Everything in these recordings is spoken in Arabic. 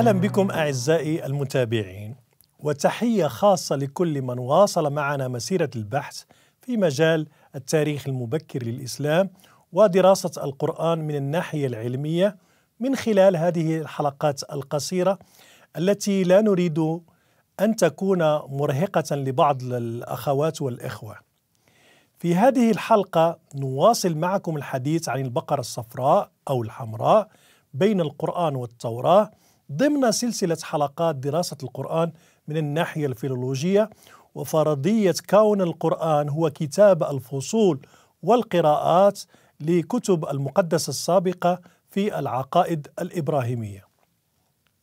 اهلا بكم اعزائي المتابعين وتحيه خاصه لكل من واصل معنا مسيره البحث في مجال التاريخ المبكر للاسلام ودراسه القران من الناحيه العلميه من خلال هذه الحلقات القصيره التي لا نريد ان تكون مرهقه لبعض الاخوات والاخوه. في هذه الحلقه نواصل معكم الحديث عن البقره الصفراء او الحمراء بين القران والتوراه ضمن سلسلة حلقات دراسة القرآن من الناحية الفيلولوجية وفرضية كون القرآن هو كتاب الفصول والقراءات لكتب المقدسة السابقة في العقائد الإبراهيمية.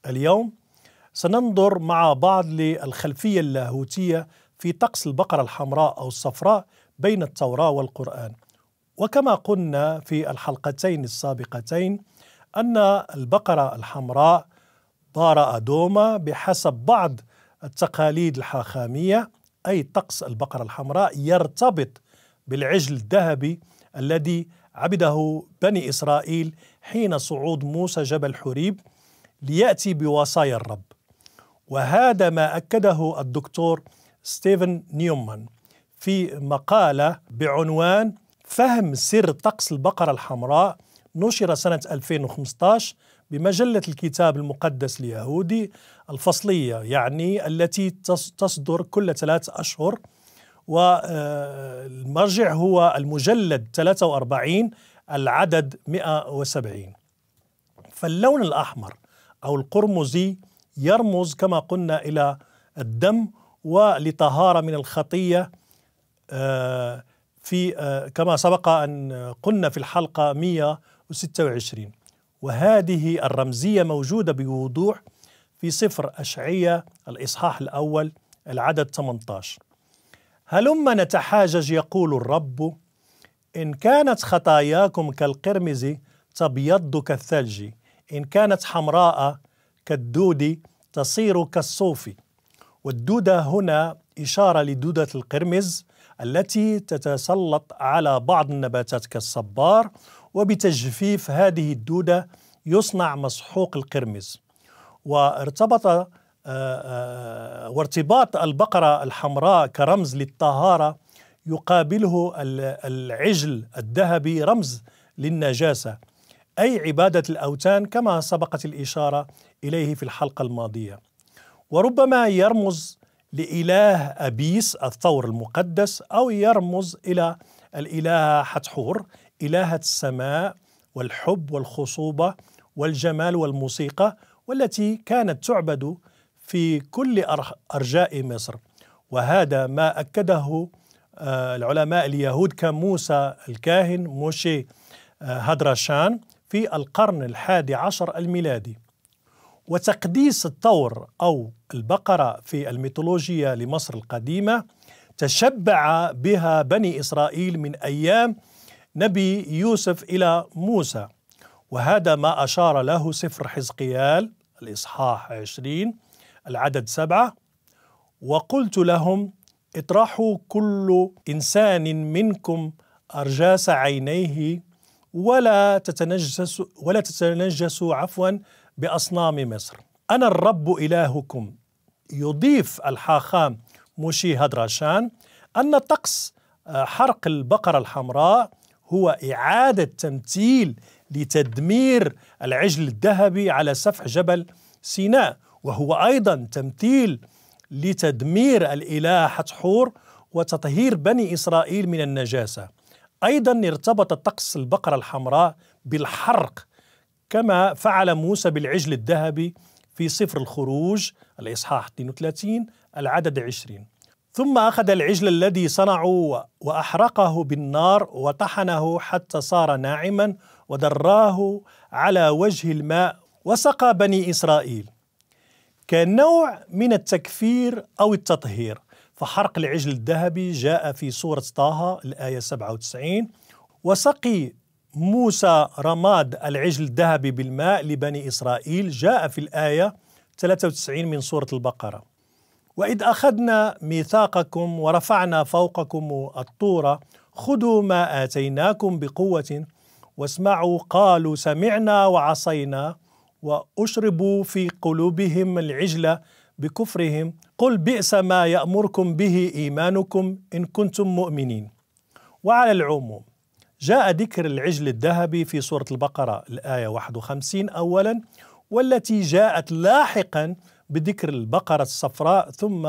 اليوم سننظر مع بعض للخلفية اللاهوتية في طقس البقرة الحمراء أو الصفراء بين التوراة والقرآن. وكما قلنا في الحلقتين السابقتين أن البقرة الحمراء طار أدوما بحسب بعض التقاليد الحاخامية أي طقس البقرة الحمراء يرتبط بالعجل الذهبي الذي عبده بني إسرائيل حين صعود موسى جبل حريب ليأتي بوصايا الرب وهذا ما أكده الدكتور ستيفن نيومان في مقالة بعنوان فهم سر طقس البقرة الحمراء نشر سنة 2015 بمجلة الكتاب المقدس اليهودي الفصلية يعني التي تصدر كل ثلاث أشهر والمرجع آه، هو المجلد 43 العدد 170 فاللون الأحمر أو القرمزي يرمز كما قلنا إلى الدم ولطهارة من الخطية آه، في آه، كما سبق أن قلنا في الحلقة 126 وهذه الرمزية موجودة بوضوح في سفر أشعية الإصحاح الأول العدد 18 هلما نتحاجج يقول الرب إن كانت خطاياكم كالقرمز تبيض كالثلج إن كانت حمراء كالدود تصير كالصوف والدودة هنا إشارة لدودة القرمز التي تتسلط على بعض النباتات كالصبار وبتجفيف هذه الدودة يصنع مسحوق القرمز وارتبط آه، آه، وارتباط البقرة الحمراء كرمز للطهارة يقابله العجل الذهبي رمز للنجاسة أي عبادة الاوتان كما سبقت الإشارة إليه في الحلقة الماضية وربما يرمز لإله أبيس الثور المقدس أو يرمز إلى الإله حتحور إلهة السماء والحب والخصوبة والجمال والموسيقى والتي كانت تعبد في كل أرجاء مصر وهذا ما أكده آه، العلماء اليهود كموسى الكاهن موشي آه، هدرشان في القرن الحادي عشر الميلادي وتقديس الثور أو البقرة في الميثولوجيا لمصر القديمة تشبع بها بني إسرائيل من أيام نبي يوسف إلى موسى وهذا ما أشار له سفر حزقيال الإصحاح 20 العدد سبعة وقلت لهم اطرحوا كل إنسان منكم أرجاس عينيه ولا تتنجسوا ولا تتنجسوا عفوا بأصنام مصر أنا الرب إلهكم يضيف الحاخام موشي هدراشان أن طقس آه، حرق البقرة الحمراء هو إعادة تمثيل لتدمير العجل الذهبي على سفح جبل سيناء وهو أيضا تمثيل لتدمير الإله حتحور وتطهير بني إسرائيل من النجاسة أيضا ارتبط طقس البقرة الحمراء بالحرق كما فعل موسى بالعجل الذهبي في سفر الخروج الإصحاح 32 العدد 20 ثم أخذ العجل الذي صنعوا وأحرقه بالنار وطحنه حتى صار ناعما ودراه على وجه الماء وسقى بني إسرائيل كنوع من التكفير أو التطهير فحرق العجل الذهبي جاء في سورة طه الآية 97 وسقي موسى رماد العجل الذهبي بالماء لبني إسرائيل جاء في الآية 93 من سورة البقرة وإذ أخذنا ميثاقكم ورفعنا فوقكم الطور خذوا ما آتيناكم بقوة واسمعوا قالوا سمعنا وعصينا وأشربوا في قلوبهم العجلة بكفرهم قل بئس ما يأمركم به إيمانكم إن كنتم مؤمنين وعلى العموم جاء ذكر العجل الذهبي في سورة البقرة الآية 51 أولا والتي جاءت لاحقا بذكر البقرة الصفراء ثم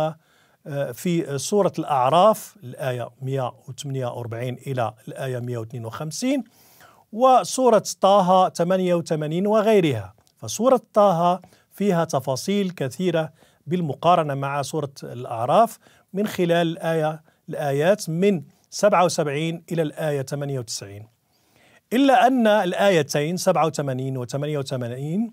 آه، في سورة الأعراف الآية 148 إلى الآية 152 وسورة طه 88 وغيرها فسورة طه فيها تفاصيل كثيرة بالمقارنة مع سورة الأعراف من خلال الآية الآيات من 77 إلى الآية 98 إلا أن الآيتين 87 و 88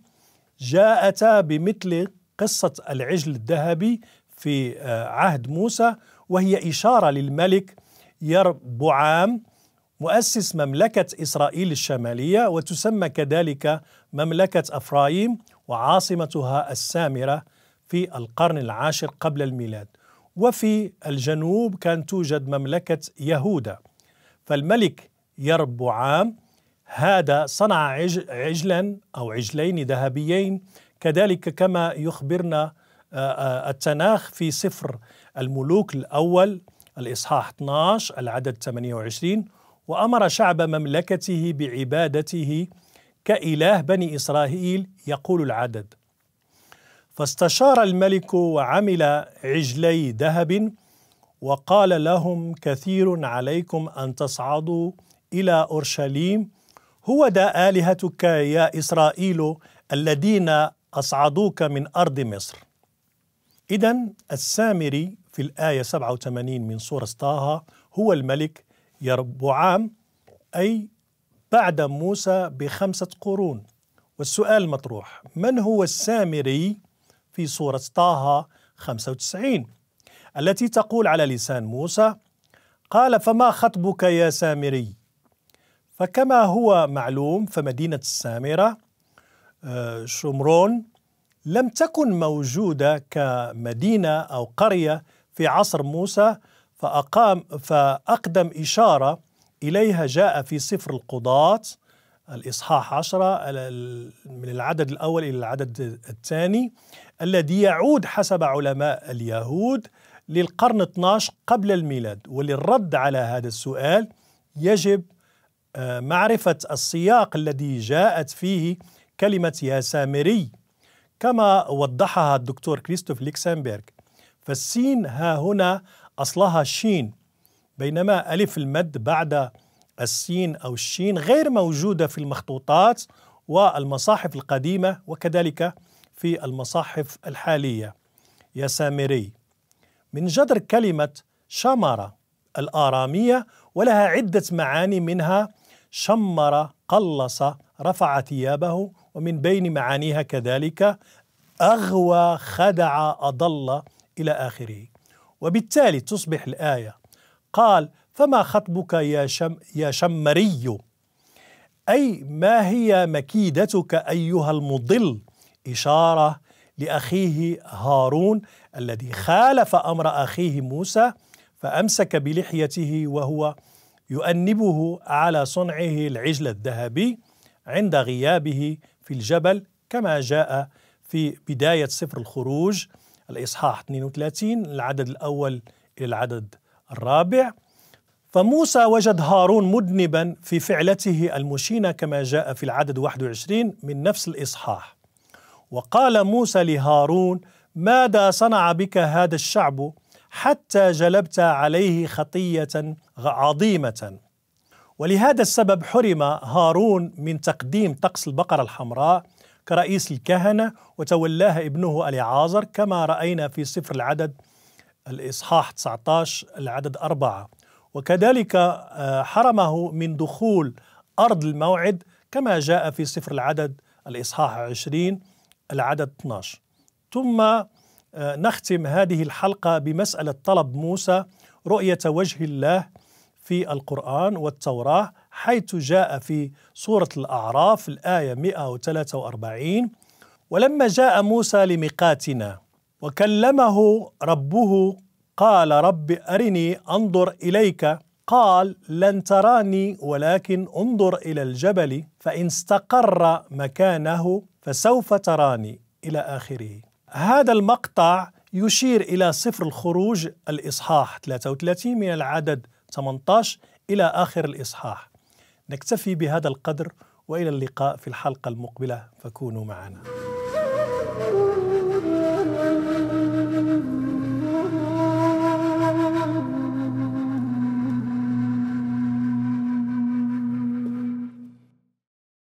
جاءتا بمثل قصة العجل الذهبي في آه، عهد موسى وهي إشارة للملك يربعام مؤسس مملكة إسرائيل الشمالية وتسمى كذلك مملكة أفرايم وعاصمتها السامرة في القرن العاشر قبل الميلاد وفي الجنوب كان توجد مملكة يهودا فالملك يربعام هذا صنع عجلا أو عجلين ذهبيين كذلك كما يخبرنا آه، آه، التناخ في سفر الملوك الأول الإصحاح 12 العدد 28 وأمر شعب مملكته بعبادته كإله بني إسرائيل يقول العدد فاستشار الملك وعمل عجلي ذهب وقال لهم كثير عليكم أن تصعدوا إلى أورشليم هو ذا آلهتك يا إسرائيل الذين أصعدوك من أرض مصر إذا السامري في الآية 87 من سورة طه هو الملك يربعام أي بعد موسى بخمسة قرون والسؤال المطروح من هو السامري في سورة طه 95 التي تقول على لسان موسى قال فما خطبك يا سامري فكما هو معلوم فمدينة السامرة شمرون لم تكن موجودة كمدينة أو قرية في عصر موسى فأقام فأقدم إشارة إليها جاء في سفر القضاة الإصحاح عشرة من العدد الأول إلى العدد الثاني الذي يعود حسب علماء اليهود للقرن 12 قبل الميلاد وللرد على هذا السؤال يجب آه، معرفة السياق الذي جاءت فيه كلمة سامري كما وضحها الدكتور كريستوف ليكسنبرغ فالسين ها هنا أصلها شين بينما ألف المد بعد السين أو الشين غير موجودة في المخطوطات والمصاحف القديمة وكذلك في المصاحف الحالية يا سامري من جذر كلمة شمرة الآرامية ولها عدة معاني منها شمر قلص رفع ثيابه ومن بين معانيها كذلك أغوى خدع أضل إلى آخره وبالتالي تصبح الآية قال فما خطبك يا, شم يا شمري أي ما هي مكيدتك أيها المضل إشارة لأخيه هارون الذي خالف أمر أخيه موسى فأمسك بلحيته وهو يؤنبه على صنعه العجل الذهبي عند غيابه في الجبل كما جاء في بداية سفر الخروج الإصحاح 32 العدد الأول إلى العدد الرابع فموسى وجد هارون مذنبا في فعلته المشينة كما جاء في العدد 21 من نفس الإصحاح وقال موسى لهارون ماذا صنع بك هذا الشعب حتى جلبت عليه خطية عظيمة ولهذا السبب حرم هارون من تقديم طقس البقرة الحمراء كرئيس الكهنة وتولاها ابنه أليعازر كما رأينا في سفر العدد الإصحاح 19 العدد أربعة وكذلك آه، حرمه من دخول أرض الموعد كما جاء في سفر العدد الإصحاح 20 العدد 12 ثم آه، نختم هذه الحلقة بمسألة طلب موسى رؤية وجه الله في القرآن والتوراة حيث جاء في سورة الأعراف الآية 143 ولما جاء موسى لميقاتنا وكلمه ربه قال رب أرني أنظر إليك قال لن تراني ولكن انظر إلى الجبل فإن استقر مكانه فسوف تراني إلى آخره هذا المقطع يشير إلى سفر الخروج الإصحاح 33 من العدد 18 إلى آخر الإصحاح نكتفي بهذا القدر وإلى اللقاء في الحلقة المقبلة فكونوا معنا